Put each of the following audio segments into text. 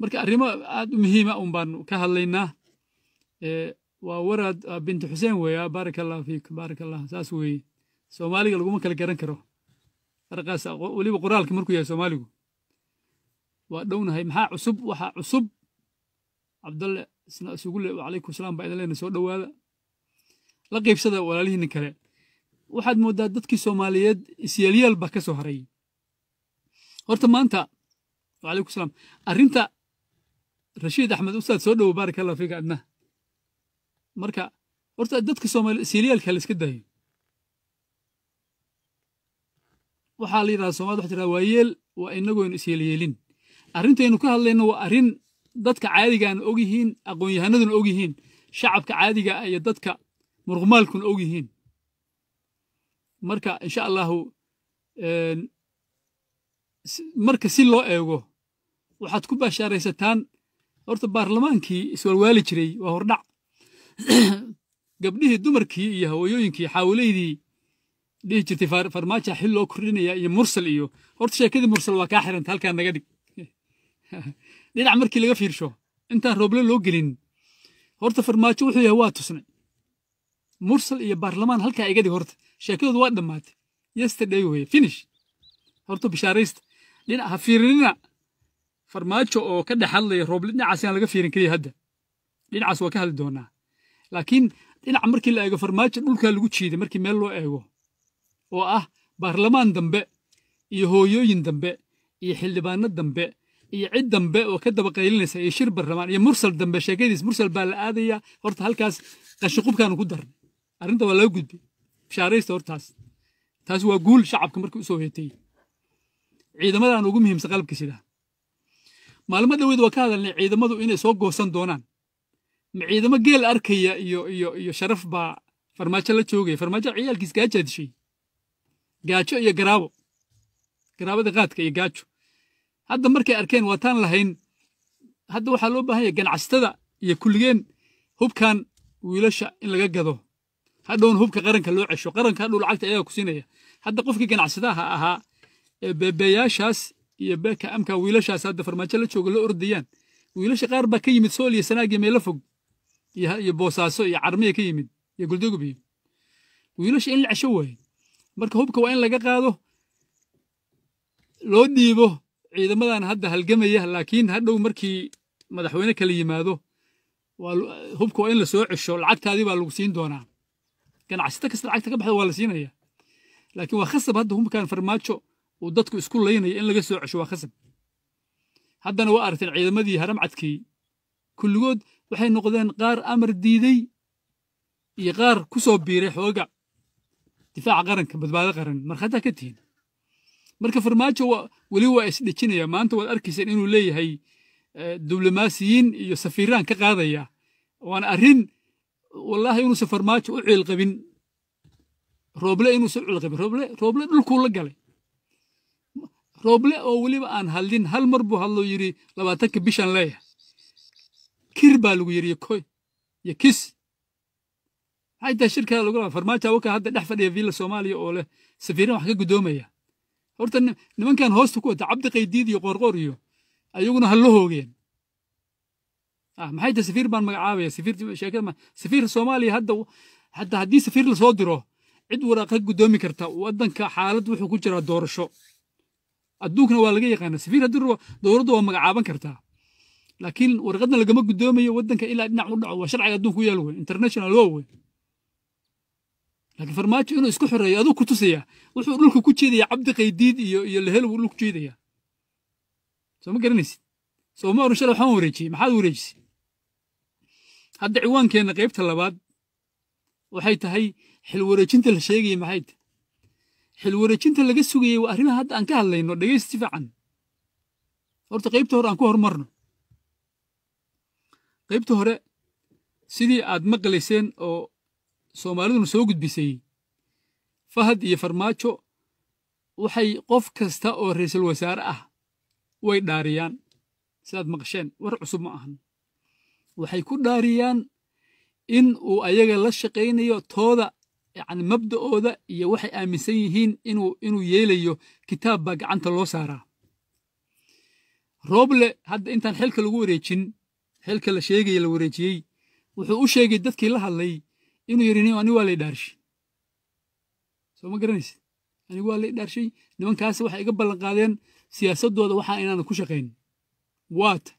marka arrimo aad u muhiima un baan ka hadlaynaa waa waraad binti xuseen weeya baaraka allahu fiik baaraka allah saas weeye soomaaliga laguma kala garan karo farqaas weliba qoraalka markuu yahay soomaaligu waa dhownahay maxaa cusub waxaa cusub cabdalle isna isugu le calaykum salaam baa idin leena soo dhowaada la qiibsada walaalihiinna kale waxaad moodaa dadkii soomaaliyeed ba ka soo haray horta maanta wacalaykum salaam arrinta rashiid axmed ustaad soo dhowo baarak allah fiika adnaha marka horta dadka soomaali siiliyaalka la iska daayo waxaa la yidhahda somalida waxa jiraa waayeel waa inagoynu isyeelyeelin arrintaynu ka hadlayno waa arrin dadka caadigaana og yihiin aqoon-yahanaduna og yihiin shacabka caadiga ah iyo dadka murqumaalkuna og yihiin marka insha allahu marka si loo eego waxaad ku bashaaraysataan horta baarlamaankii iswalwaali jiray waa hordhac gabdhihii dumarkii iyo hawooyooyinkii xaawilaydii dhihi jirtay farmaaja xil loo kordhinaya iyo mursal iyo horta sheekadii mursal waa kaa xiranta halkaa naga dhig dhinac markii laga fiirsho intaan rooble loo gelin horta farmaajo wuxuu yahay waa tusnay mursal iyo baarlamaan halkaa iga dhig horta sheekadoodu waa dhammaatay yesterday weye finish horta bishaaraysta dhinac ha fiirinina farmaajo oo ka dhex hadlaya rooble dhinacaas yaan laga fiirin keliya hadda dhinacaas waa ka hadli doonaa laakiin dhinac markii la eego farmaajo dhulkaa lagu jiiday markii meel loo eego oo ah baarlamaan dambe iyo hooyooyin dambe iyo xildhibaano dambe iyo cid dambe oo ka daba qaylinaysa iyo shir barlamaan iyo mursal dambe sheekadiis mursal baa la aadaya horta halkaas qashiqubkaanu ku darnay arrinta waa laga gudbay bishaaraysta hortaas taas waa guul shacabka markii u soo ciidamadan ugu muhiimsan qalabka sida maalmo dhaweyd waa ka hadalnay ciidamadu inay soo goosan doonaan ma ciidamo geel arkaya iyo iyo iyo sharaf baa farmaajo la joogaya farmaajo ciyaalkiis gaajaa gaajo iyo garaabo garaabada qaadka iyo gaajo hadda markay arkeen waataan lahayn hadda waxaa loo baahan yahay ganacsatada iyo kulligeen hubkan wiilasha in laga gado hadhown hubka qaranka loo cesho qaranka hadhow lacagta ayaga ku siinaya hadda qofkii ganacsadaha ahaa ee beebeeyaashaas iyo beka amka wiilashaas hadda farmaajo la jooga la ordayaan wiilasha qaar baa ka yimid sool iyo sanaag iyo meelo fog iyo boosaaso iyo carmiya ka yimid iyo guldugub wiilasha in la cesho waaye marka hubka waa in laga qaado loo dhiibo ciidamadan hadda halgamaya laakiin hadhow markii madaxweyne kala yimaado hubka waa in la cesho lacagtaadii baa lagu siin doonaa ganacsata kasta lacagta ka baxda waa la siinaya laakiin waa khasab hadda hubkan farmaajo uu dadku isku laynaya in laga soo cesho waa khasab haddana waa aragteen ciidamadii haramcadkii kulligood waxay noqdeen qaar amar diiday iyo qaar ku soo biiray xooga difaaca qaranka badbaado qaran markhataa ka tihiin marka farmaajo weli waa isdhejinaya maanta waad arkayseen inuu leeyahay eh, diblomaasiyiin iyo safiiraan ka qaadaya waana arrin wallaahi inuusan farmaajo u ciilqabin rooble inuusan u ciilqabin roble roble dhulkuu la galay rooble oo weliba aan hadlin hal mar buu hadlou yidhi labaatanka bishaan leeyahay kir baa lagu yidhi yokoy yo kis xataa shirkaa lagu laba farmaajo awaka hadda dhex fadhiya villa soomaaliya oo leh safiirahan wax ka guddoomaya horta nimankan hoosta ku wata cabdi iyo qoorqoor iyo ayaguna hallo la hoogeen ah, maxay tahay safiir baan magacaabaya safiir soomaaliya hadda hataa haddii safiir lasoo diro cid waraaq ka guddoomi karta wadanka xaalad wuxuu ku jiraa doorasho adduunkana waa laga yaqaana safiir haddii dowladda waa magacaaban kartaa laakiin warqadna lagama guddoomayo waddanka ilaa dhinac u dhaco waa sharciga adduunka u yaal wey international law wey laakiin farmaajo inuu isku xoreeyo aduu ku tusaya wuxuu dhulka ku jeedaya cabdikaydiid iyo iyo lahel buu dhulka ku jeedaya soo ma garanaysid soo ma oran shalay waxaan wareejiyey maxaad wareejisay hadda ciwaankeenna qaybta labaad waxay tahay xilwareejinta la sheegaya maxay xilwareejinta laga sugayey waa arrimaha hadda aan ka hadlayno dhegaysti fiican horta qaybta hore aan ku horumarno qaybta hore sidii aad maqlayseen oo soomaaliduna soo gudbisay fahad iyo farmaajo waxay qof kasta oo ra wasaare ah way dhaariyaan sidaad maqasheen war cusub ma ahan waxay ku dhaariyaan in uu ayaga la shaqaynayo tooda yani mabda'ooda iyo waxay aaminsan yihiin inuu yeelayo kitaab baa gacanta loo saaraa roble hadda intaan xilka lagu wareejin xilka la sheegaya la wareejiyey wuxuu u sheegay dadkii la hadlay inuu yidhi ani waa lay dhaarshay soo ma garanaysid anigu waa lay dhaarshay nimankaasi waxay iga ballan qaadeen siyaasaddooda waxaa inaana ku shaqayn waata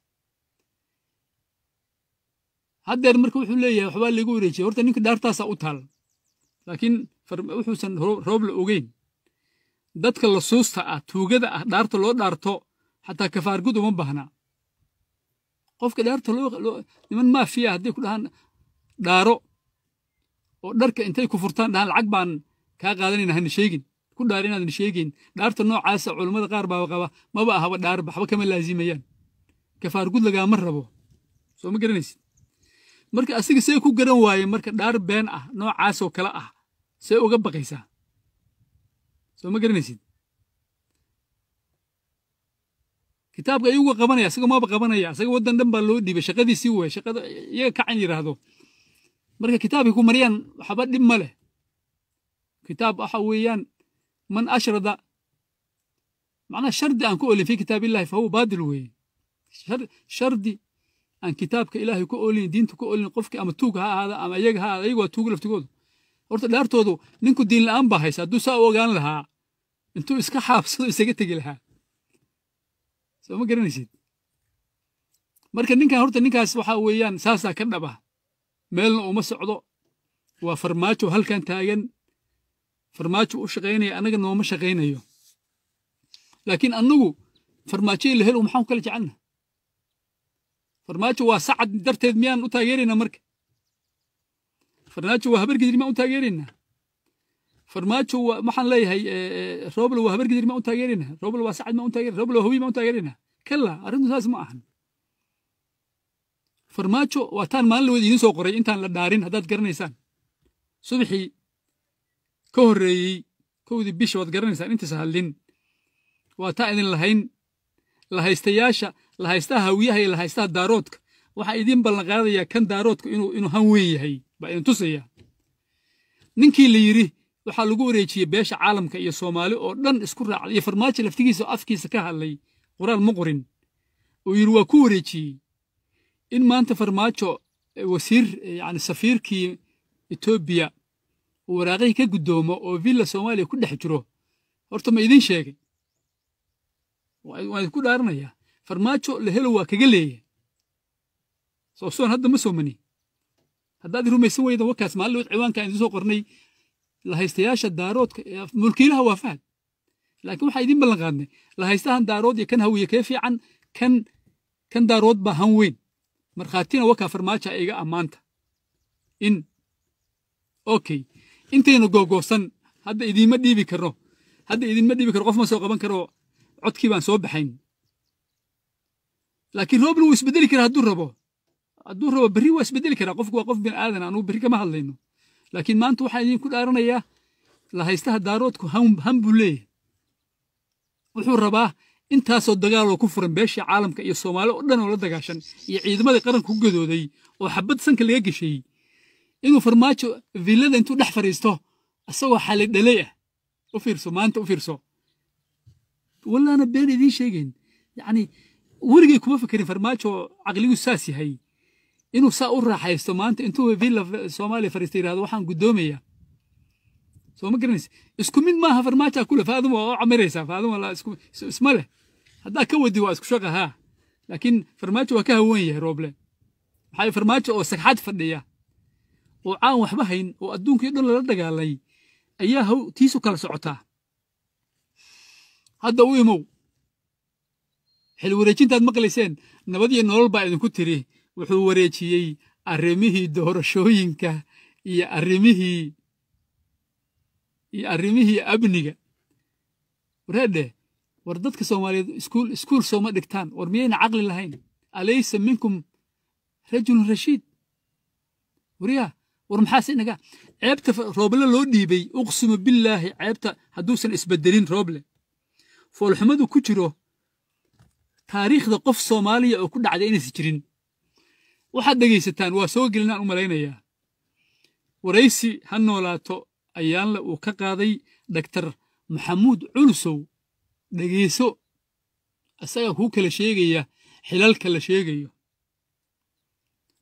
haddeer marka wuxuu leeyahay waxbaa laygu wareejiyay horta dhaartaasaa u laakiin wuxuusan roob la ogeyn dadka la suusta ah tuugada ah dhaarta loo dhaarto xataa kafaargud uma baahnaa qofka dhaarta niman maafiya hadday ku dhahaan dhaaro oo dharka intay ku furtaan dhahaan lacag baan kaa qaadanayna hana sheegin ku dhaar inaadan sheegin dhaarta noocaasa ah culammada qaar baa qaba maba ahaba dhaarba waxba kama laazimayaan kafaargud lagaama rabo soo ma garanaysid marka asiga see ku garan waaye marka dhaar been ah noocaasoo kale ah see uga baqaysaa soo ma garanaysid kitaabka ayuuga qabanaya isaga maba qabanaya isaga waddan dhan baa loo dhiibay shaqadiisii wey shaqada iyaga kacan yidhaahdo marka kitaabkay ku mariyaan waxba dhib ma leh kitaab waxa weeyaan man ashrada macnaha shardi aan ku olin fi kitaab illahi fa huwa baadil weeye shardi aan kitaabka ilaahay ku olin diinta ku olin qofki ama tuug ha ahaada ama iyaga ha ahaada iyagu waa tuugu laftigoodu horta dhaartoodu ninku diin la'aan baa haysa hadduu saa u ogaan lahaa intuu iska xaabsado isaga tegi lahaa soo ma garanaysid marka ninkan horta ninkaas waxa weeyaan saasaa ka dhaba meelna uma socdo waa farmaajo halkan taagan farmaajo u shaqaynaya annaga nooma shaqaynayo laakiin annagu farmaajoya la helo maxaan ku kala jecelna farmaajo waa sacad darteed miyaan u taageerayna marka farmaajo waa habar gidirma u taageerayna farmaajo maxaan leeyahay roblo waa habar gidirma u taageerayna roblo waa sacad ma u taageerayna roblo hobi ma u taageerayna kala arrintu saas ma ahan farmaajo waa taan maalin lawada idiin soo qoray intaan la dhaarin haddaad garanaysaan subaxii ka horreeyey kowdii bisha waad garanaysaan intaas hadlin waa taa idin lahayn lahaystayaasha lahaystaha hawiyaha iyo lahaystaha daaroodka waxaa idiin ballanqaadaya kan daaroodka inuu han weyn yahay baa idin tusaya ninkii la yidhi waxaa lagu wareejiyey beesha caalamka iyo soomaali oo dhan isku raacday iyo farmaajo laftigiisa oo afkiisa ka hadlay qoraal muqrin uu yidhi waa ku wareejiyey in maanta farmaajo e, wasiir e, yani safiirkii etoobiya uu waraaqihii ka guddoomo oo villa soomaaliya ku dhex jiro horta ma idin sheegay waan idinku dhaaranayaa farmaajo la helo waa kaga leeyahay soosoon hadda ma soo mani haddaad rumaysan weyda wakaas maalin wad ciwaanka idin soo qornay lahaystayaasha daaroodka mulkiilaha waa fahad laakiin waxaa idin ballan qaadnay haystahan daarood iyo kan hawiye kee fiican kan kan daarood baa han weyn markhaatina wakaa farmaaja iga ammaanta in okay intayna googoobsan hadda idiinma dhiibi karno hadda idiinma dhiibi karo qof ma soo qaban karo codkii baan soo baxayn laakiin roobna wuu isbedeli karaa hadduu rabo hadduu rabo beri waa isbedeli karaa qofku waa qof biniaadan anugu berri kama hadlayno laakiin maanta waxaan idinku dhaaranayaa la haystaha daaroodku han buu leeyahay wuxuu rabaa intaasoo dagaaloo ku furan beesha caalamka iyo soomaali oo dhan oo la dagaashan iyo ciidamadii qaranku gadooday oo xabad sanka laga gesheeyey inuu farmaajo villada intuu dhex fadhiisto isagoo xali dhalay ah u fiirso maanta u fiirso wallaana been idiin sheegayn yacni weligay kuma fekerin farmaajo caqligu saas yahay inuu saa u raaxaysto maanta intuu villa soomaaliya fariista yirahdo waxaan guddoomayaa soo ma garanaysa isku mid maaha farmaaja kule faaduma waa u camiraysaa leh haddaa ka wadi waa isku shaqa haa laakiin farmaajo waa ka hawan yahay rooble waxaa farmaajo oo sagxad fadhiya oo caan waxba hayn oo adduunkii dhan lala dagaalay ayaa haw tiisu kala socotaa hadda u imow xil wareejintaad maqlayseen iyo nolol baa idinku tiri wuxuu wareejiyey arrimihii doorashooyinka iyo arrimihii iyo arrimihii amniga wareedhe war dadka soomaaliyeed iskuul iskuul sooma dhigtaan war miyayna caqli lahayn alaysa minkum rajulun rashiid waryaa war maxaase inaga ceebta rooble loo dhiibay uqsimu billaahi ceebta hadduusan isbedelin rooble foolxumadu ku jiro taariikhda qof soomaaliya oo ku dhacday inaysan jirin waxaad dhegaysataan waa soo gelinaan u malaynayaa waraysi ha noolaato ayaanle uu ka qaaday dhaktar maxamuud culusow dhegayso asagaa kuu kala sheegaya xilalka la sheegayo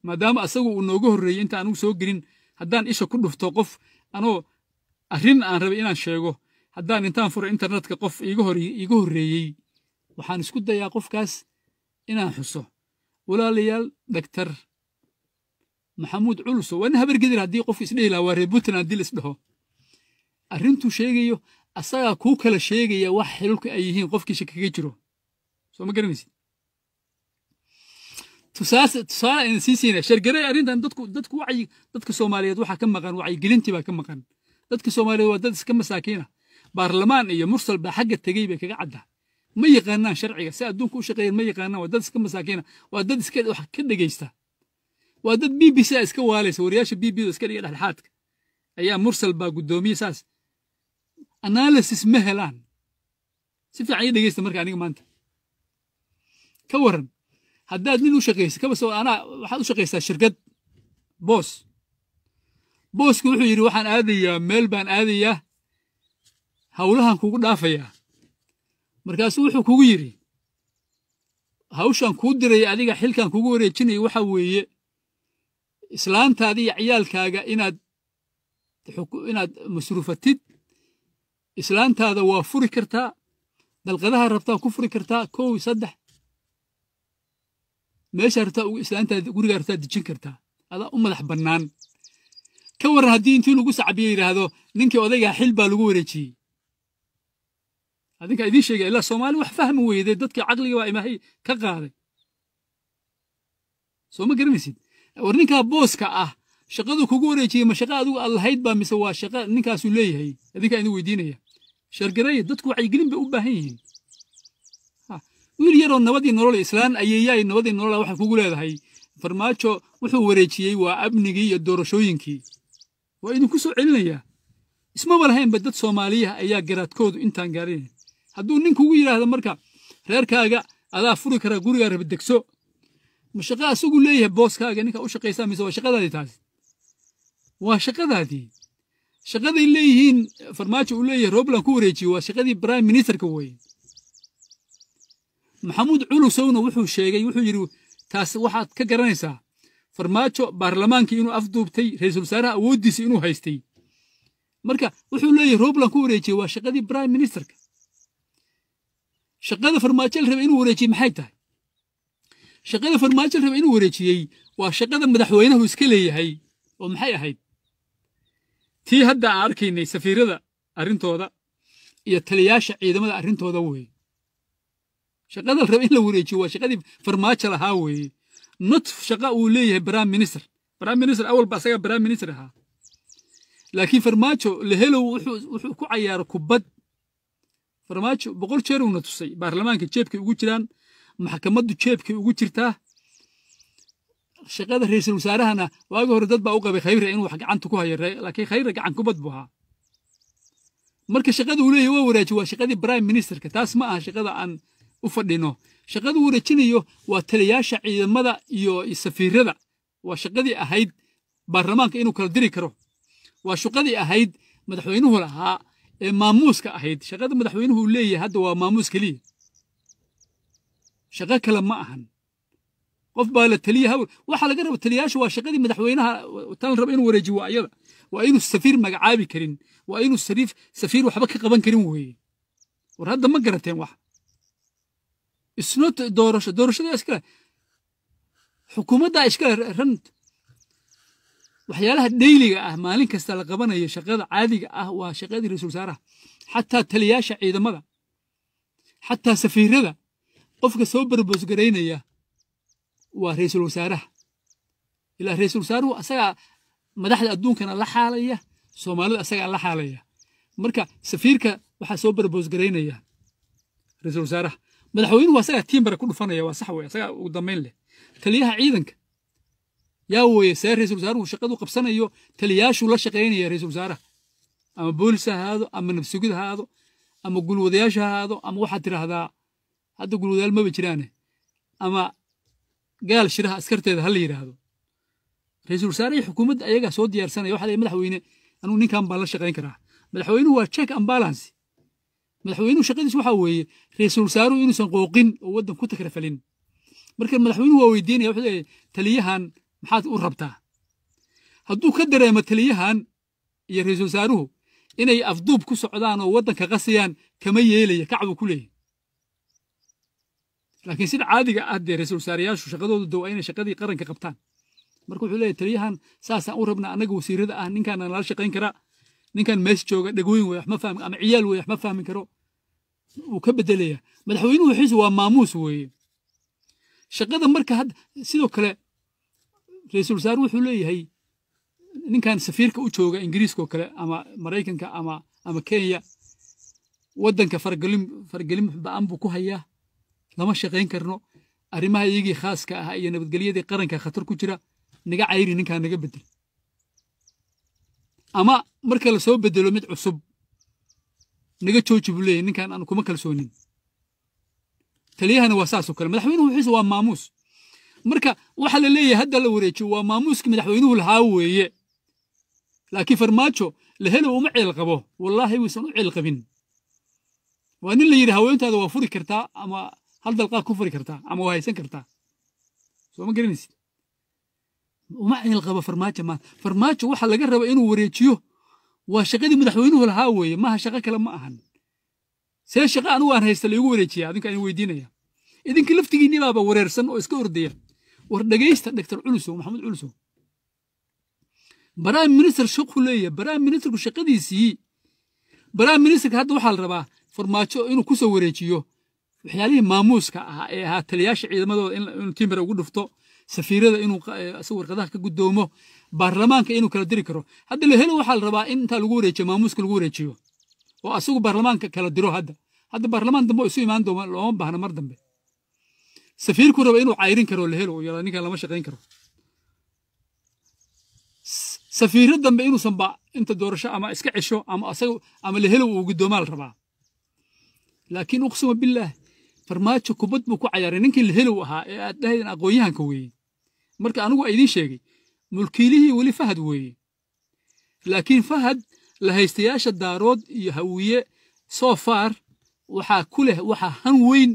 maadaama asagu uu nooga horreeyey inta anugu soo gelin haddaan isha ku dhufto qof anoo arrin aan rabay inaan sheego haddaan intaan furo internetka qof iiga horreeyey waxaan isku dayaa qofkaas inaan xuso walaalayaal daktar maxamuud culuso waa nin habargedir haddii qof isdhihi laha waa reer puntland haddii laisdhaho arrintuu sheegayo asagaa kuu kala sheegaya wax xilulka ay yihiin qofkiisa kaga jiro soo ma garanaysid tusaale aynan sii siinaa shargaray arrintan dadku dadku wacyi dadka soomaaliyeed waxaa ka maqan wacyigelintii baa ka maqan dadka soomaaliyeed waa dad iska masaakiina baarlamaan iyo mursal baa xagga tegey bay kaga caddaa ma yaqaanaan sharciga si adduunka u shaqeeyeen ma yaqaanaan waa dad iska masaakiina waa dad iska wax ka dhegaysta waa dad b b c iska waalaysa wariyaasha b b da iska dhiga dhexdhexaadka ayaa mursal baa guddoomiye saas analysis ma helaan si fiican ii dhegaysta marka aniga maanta ka waran haddaad nin u shaqaysa kaba anaa waxaad u shaqaysaa shirkad boos boosku wuxuu yidhi waxaan aadayaa meel baan aadayaa howlahan kugu dhaafayaa markaasu wuxuu kugu yidhi hawshan kuu diray adiga xilkan kugu wareejinaya waxa weeye islaantaada iyo ciyaalkaaga inaad inaad masruufatid islaantaada waa furi kartaa dalqadaha rabtaa ku furi kartaa kow saddex meesha rabtaa islaantaada gurigaa rabtaa dejin kartaa adaa u madax bannaan ka waran haddii intii lagu sacbiye yidhaahdo ninkii odaygaa xil baa lagu wareejiyey adinkaa idiin sheegaya ilaa soomaali wax fahmi weydee dadkii caqliga waa imaahay ka qaaday soo ma garanaysid war ninkaa booska ah shaqadu kugu wareejiyey ma shaqa adigu allahayd baa mise waa shaqa ninkaasuu leeyahay adinkaa idin weydiinaya shargareeye dadku waxay gelin bay u baahan yihiin wiil yaroo nabadii nolol islaan ayeeyaay nabadii nolola ah waxay kugu leedahay farmaajo wuxuu wareejiyey waa amnigii iyo doorashooyinkii waa soo celinayaa ismaba lahaynba dad soomaaliyaha ayaa garaadkoodu intaan gaarinayn hadduu nin kugu yidhaahdo marka reerkaaga adaa furi kara gurigaa raba degso ma shaqa asagu leeyahay booskaaga ninka u shaqaysaa mise waa shaqadaadii taasi waa shaqadaadii shaqaday leeyihiin farmaajo uu leeyahay roobland ku wareejiyo waa shaqadii prime ministerka weeye maxamuud culusowna wuxuu sheegay wuxuu yidhi taas waxaad ka garanaysaa farmaajo baarlamaankii inuu afduubtay ra-iisul wasaaraha awooddiisa inuu haystay marka wuxuu leeyahay roobland ku wareejiya waa shaqadii prime ministerka shaqada farmaajo la rabay inuu wareejiyey maxay tahay shaqada farmaajo la rabay inuu wareejiyey waa shaqada madaxweynahu iska leeyahay oo maxay ahayd tii hadda aan arkaynay safiirada arrintooda iyo taliyaasha ciidamada arrintooda weeye shaqada la rabay in la wareejiyo waa shaqadii farmaajo lahaa weeye not shaqa uu leeyahay prime minister prime minister awalba asagaa prime minister ahaa laakiin farmaajo la helow wuxuu ku cayaaro kubad farmaajo boqol jeeruna tusay baarlamaanka jeebkay ugu jiraan maxkamaddu jeebkay ugu jirtaa shaqada raiisul wasaarahana waagi hore dad baa u qabay khayre inuu wax gacanta ku hayo laakiin khayre gacan kubad buu ahaa marka shaqada uu leeyahy waa waraaji waa shaqadii prime ministerka taas ma aha shaqada aan u fadhino shaqada uu wareejinayo waa taliyaasha ciidamada iyo safiirada waa shaqadii ahayd baarlamaanka inuu kala diri karo waa shaqadii ahayd madaxweynuhu lahaa ee maamuuska ahayd shaqada madaxweynuhu uu leeyahay hadda waa maamuus keliya shaqo kale ma ahan qof baa la taliya hawl waxaa laga raba taliyayaashu waa shaqadii madaxweynaha tan raba inuu wareejiyo waa ayada waa inuu safiir magacaabi karin waa inuu sariif safiir waxba ka qaban karin weeye war hadda ma garateen wax isnoo doorasho doorashada iskale xukuumaddaa iskale rant waxyaalaha dayliga ah maalin kasta la qabanayo shaqada caadiga ah waa shaqadii ra-isul wasaaraha xataa taliyaasha ciidamada xataa safiirada qofka soo barboosgaraynaya waa ra-isul wasaaraha ilaa ra-isul wasaaruhu asagaa madaxda adduunkana la xaalaya soomaalida asagaa la xaalaya marka safiirka waxaa soo barboosgaraynaya ra-isul wasaaraha madaxweynuhu asagaa tiimbara ku dhufanaya waa sax wey asagaa ugu dambayn leh taliyaha ciidanka yaa weeye see raisal wasaaruhu shaqadu qabsanayo taliyaashuu la shaqaynaya raisul wasaaraha ama boolis ha ahaado ama nabsugid ha ahaado ama gulwadayaasha ahaado ama waxaad tidhaahdaa hadda gulwadayaal maba jiraane ama gaal shiraha askarteeda ha la yidhaahdo raisul wasaare xukuumadda ayagaa soo diyaarsanaya waxa lay madaxweyne anuu ninkan baan la shaqayn karaa madaxweynuhu waa check and balance madaxweynuhu shaqadiisu waxa weeye raisul wasaaruhu inuusan qooqin oo waddan ku takrafalin marka madaxweynuhu waa weydiinaya wuxuu leeyahay taliyahan maxaad u rabtaa hadduu ka dareemo taliyahan iyo ra-iisul wasaaruhu inay afduub ku socdaan oo waddanka qasayaan kama yeelaya kacbu ku leeyahy laakiin sida caadiga ah dee ra-isul wasaarayaashu shaqadoodu dow inay shaqadii qaranka qabtaan marka wuxuu leeyahy taliyahan saasaan u rabna annaga wasiirada ah ninkaana nala shaqayn karaa ninkan mees jooga dhegooyin wey waxma fahmi ama ciyaal wey waxma fahmi karo wuu ka bedelaya madaxweynuhu xiisu waa maamuus weeye shaqada marka hadda sidoo kale ra-iisul wasaar wuxuu leeyahay ninkan safiirka u jooga ingiriiskaoo kale ama maraykanka ama kenya waddanka fargelin ba-an buu ku hayaa lama shaqayn karno arrimaha iyagii khaaska ahaa iyo nabadgelyadii qaranka khatar ku jira naga cayri ninkaa naga bedel ama marka la soo bedelo mid cusub naga jooji buu leeyahy ninkan aan kuma kalsoonin taliyahana waa saasoo kale madaxweynuhu wixiisa waa maamuus marka waxaa la leeyahay hadda la wareejiyo waa maamuuskii madaxweynuhu lahaa weeye laakiin farmaajo la helo uma ceel qabo wallaahi wuusan u ceel qabin waa nin la yidhi haweentaada waa furi kartaa ama hal dalqaad ku furi kartaa ama waa haysan kartaa soo ma garanaysid uma ceel qabo farmaajo maanta farmaajo waxaa laga raba inuu wareejiyo waa shaqadii madaxweynuhu lahaa weeye maaha shaqo kale ma ahan see shaqa anugu aan haysta laigu wareejiyaa adinka idin weydiinaya idinka laftigiinnibaaba baaba wareersan oo iska ordaya war dhegaysta dogtor culusow maxamuud culusow baraam minister shaqu leeyahay baraam ministerku shaqadiisii baraam ministerka hadda waxaa la rabaa farmaajo inuu kusoo wareejiyo waxyaalihii maamuuska ahaa ee ahaa taliyaasha ciidamadooda inuu timira ugu dhufto safiirada inuu warqadaha ka gudoomo baarlamaanka inuu kala diri karo hadda la helo waxaa la rabaa in intaa lagu wareejiyo maamuuska lagu wareejiyo oo asagu baarlamaanka kala diro hadda hadda baarlamaan dambe isu imaan dooma looma baahna mar dambe safiirku raba inuu cayrin karo la helo yara ninkan lama shaqayn karo safiirro dambe inuusan ba inta doorasho ama iska cesho ama asaga ama la helo uu guddoomaa la rabaa laakiin uqsima billaah farmaajo kubad buu ku cayaaray ninkii la helow ahaa ee aad dhahaydeen aqoon-yahanka weeye marka anigu aydiin sheegay mulkiilihii weli fahad weeye laakiin fahad la haystayaasha daarood iyo hawiye soo faar waxaa ku leh waxaa han weyn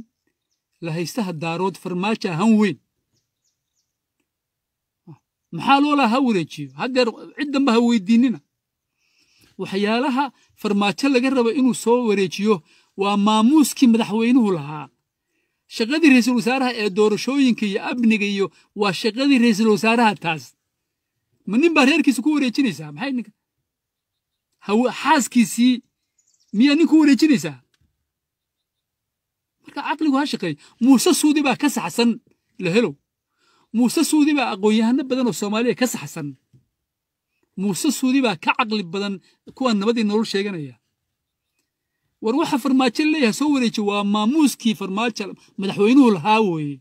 la haystaha daarood farmaajo ah han weyn maxaa loolaa ha wareejiyo haddeer cid danba ha weydiinina waxyaalaha farmaajo laga rabo inuu soo wareejiyo waa maamuuskii madaxweynuhu lahaa shaqadii raiisul wasaaraha ee doorashooyinka iyo amniga iyo waa shaqadii raiisul wasaaraha taas ma nin baa reerkiisa ku wareejinaysaa maxay ninka xaaskiisii miyaa nin ku wareejinaysaa marka caqligu ha shaqeey muuse suudi baa ka saxsan la lahelow muuse suudi baa aqoon-yahano badan oo soomaaliya ka saxsan muuse suudi baa ka caqli badan kuwaan nabadii nolol sheeganaya war waxa farmaajo leeyahay soo wareeji waa maamuuskii farmaajo madaxweynuhu lahaa weeye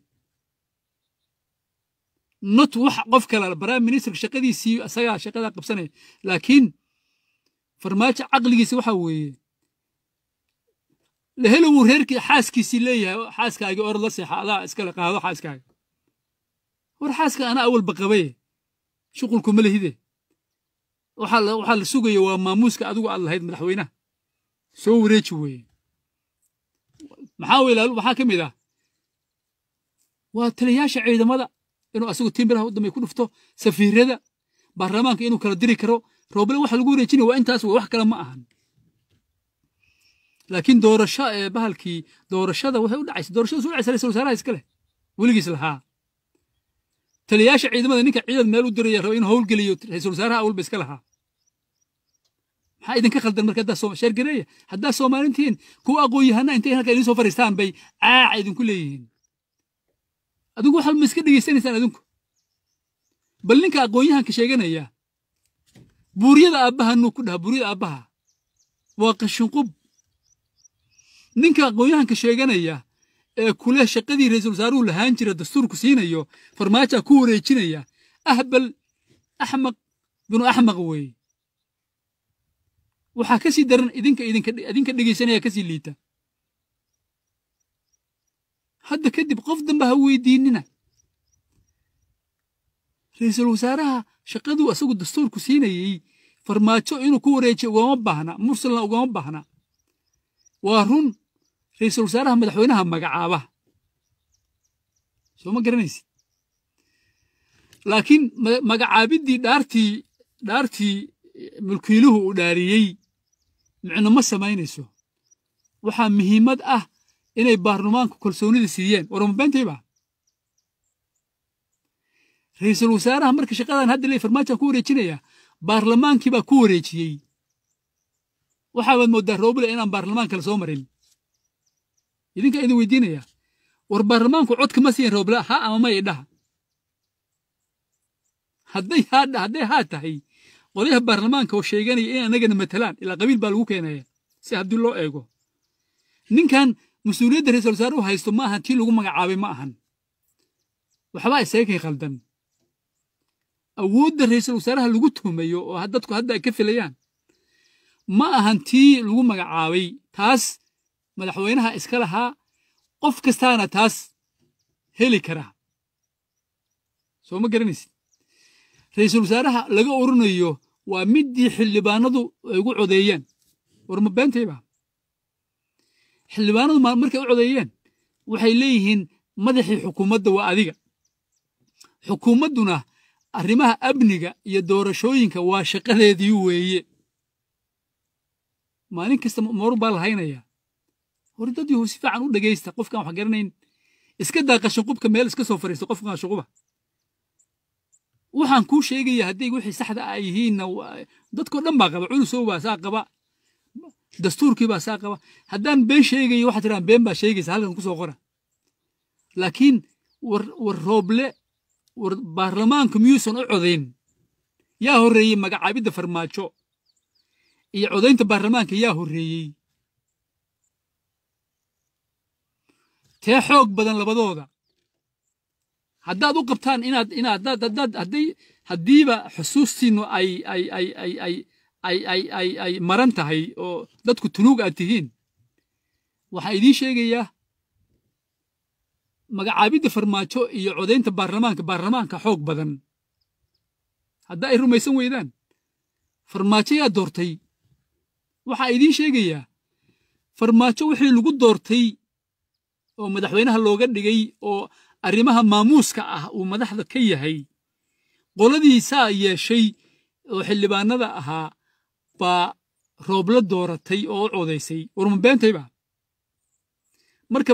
not wax qof kale prime minister shaqadiisii asagaa shaqadaa qabsanaya laakiin farmaajo caqligiisa waxa weeye lahelo wuu reerkii xaaskiisii leeyahay xaaskaagii or la seexa adaa iskala qaado xaaskaaga war xaaska anaa awalba qabaye shuqulku ma lehide waxaa la sugaya waa maamuuska adigu aad lahayd madaxweynaha soo wareeji weeye maxaa ka mid ah waa taliyaasha ciidamada inuu asagu timbiraha waddamay ku dhufto safiirada baarlamaanka inuu kala diri karo roble waxa lagu wareejinaya waa intaas wey wax kale ma ahan laakiin doorasho eh, bahalkii doorashada waxay u dhacaysa doorashada soo dhacaysa ra'iisul wasaaraha iska weligiis lahaa taliyaasha ciidamada ninka ciidan meel u diraya raba inuu howlgeliyo ra'iisul wasaaraha awalba iska lahaa maxaa idinka khaldan marka haddaa sheer gareeya haddaa soomaaliintihiin kuwa aqoon-yahanna intay halka idiin soo fariistaan bay caaca idinku leeyihiin adinku waxal ma iska dhegeysanaysaan adinku bal ninka aqoonyahanka sheeganaya buuriyada aabbaha nuu ku dhaha buuryada aabbaha waa qashinqub ninka aqoonyahanka sheeganaya ee kuleh shaqadii ra-iisul wasaaruhu lahaan jira dastuurku siinayo farmaajaa ku wareejinaya ahbal axmaq binu axmaq weeye waxaa kasii daran idinka idinka dhegaysanaya kasii liita hadda kadib qof damba ha weydiinina ra-iisul wasaaraha shaqaduu asagu dastuurku siinayey farmaajo inuu ku wareejiyo ugama baahna mursalna ugama baahna waa run ra-iisul wasaaraha madaxweynaha magacaaba soo ma garanaysid laakiin magacaabiddii dhaartii dhaartii eh, mulkiiluhu uu dhaariyey micno ma samaynayso waxaa muhiimad ah inay baarlamaanku kalsoonida siiyeen waramabeyntayba ra-iisul wasaaraha marka shaqadan hadda le farmaajaan ku wareejinayaa baarlamaankii baa ku wareejiyey waxaabaad moodaa roobule inaan baarlamaanka la soo marin idinkaa idin weydiinaya war baarlamaanku codka ma siin roobla ha ama ma idhaha hadday haadha hadday haa tahay qolyaha baarlamaanka oo sheeganaya in anagana matalaan ilaa qabiil baa lagu keenaya si haddii loo eego ninkan mas-uuliyadda ra-iisul wasaare u haysto ma ahan tii lagu magacaabay ma ahan waxbaa isaga ka khaldan awoodda ra-iisul wasaaraha lagu tuhmayo oo dadku hadda ay ka filayaan ma ahan tii lagu magacaabay taas madaxweynaha iska lahaa qof kastaana taas heli karaa soo ma garanaysid ra-iisul wasaaraha laga oranayo waa middii xildhibaanadu ay ugu codeeyeen warma ma beentayba xildhibaanadu markay u codeeyeen waxay leeyihiin madaxii xukuumadda waa adiga xukuumadduna arrimaha amniga iyo doorashooyinka waa shaqadeedii weeye maalin kasta maru baa lahaynayaa hore dad yahow si fiican u dhegaysta qofkaan wax garanayn iska daa qashinqubka meel iska soo fariista qofkaan shuquba waxaan kuu sheegaya hadday wixii saxda a ah yihiinna dadko dhan baa qaba culusoo baa saa qaba dastuurkii baa saa qaba haddaan been sheegayo waxaad tiraan been baa sheegaysa halkan ku soo qora laakiin war war rooble war baarlamaanka miyuusan u codayn yaa horreeyey magacaabidda farmaajo iyo codaynta baarlamaanka yaa horreeyey tee xoog badan labadooda haddaad u qabtaan inaad inaad haddaad hadday haddiiba xusuustiinnu ay ay ay ay maran tahay oo dadku tunuug aad tihiin waxaa idiin sheegayaa magacaabidda farmaajo iyo codaynta baarlamaanka baarlamaanka xoog badan hadda ay rumaysan weydaan farmaajo doortay waxaa idiin sheegayaa farmaajo wixii lagu doortay oo madaxweynaha looga dhigay oo arrimaha maamuuska ah uu madaxda ka yahay qoladiisaa yeeshay oo xildhibaanada ahaa baa roobla dooratay oo u codaysay warma marka